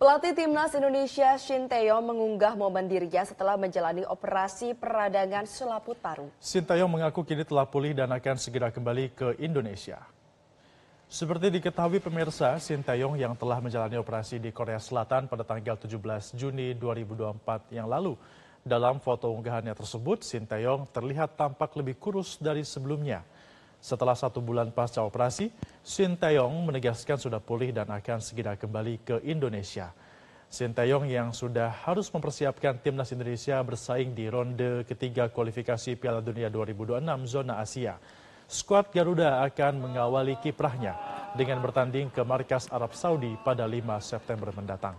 Pelatih Timnas Indonesia Shin Taeyong mengunggah momen dirinya setelah menjalani operasi peradangan selaput paru. Shin Taeyong mengaku kini telah pulih dan akan segera kembali ke Indonesia. Seperti diketahui pemirsa, Shin Taeyong yang telah menjalani operasi di Korea Selatan pada tanggal 17 Juni 2024 yang lalu. Dalam foto unggahannya tersebut, Shin Taeyong terlihat tampak lebih kurus dari sebelumnya. Setelah satu bulan pasca operasi, Shin Taeyong menegaskan sudah pulih dan akan segera kembali ke Indonesia. Shin Taeyong yang sudah harus mempersiapkan timnas Indonesia bersaing di ronde ketiga kualifikasi Piala Dunia 2026 zona Asia. Skuad Garuda akan mengawali kiprahnya dengan bertanding ke markas Arab Saudi pada 5 September mendatang.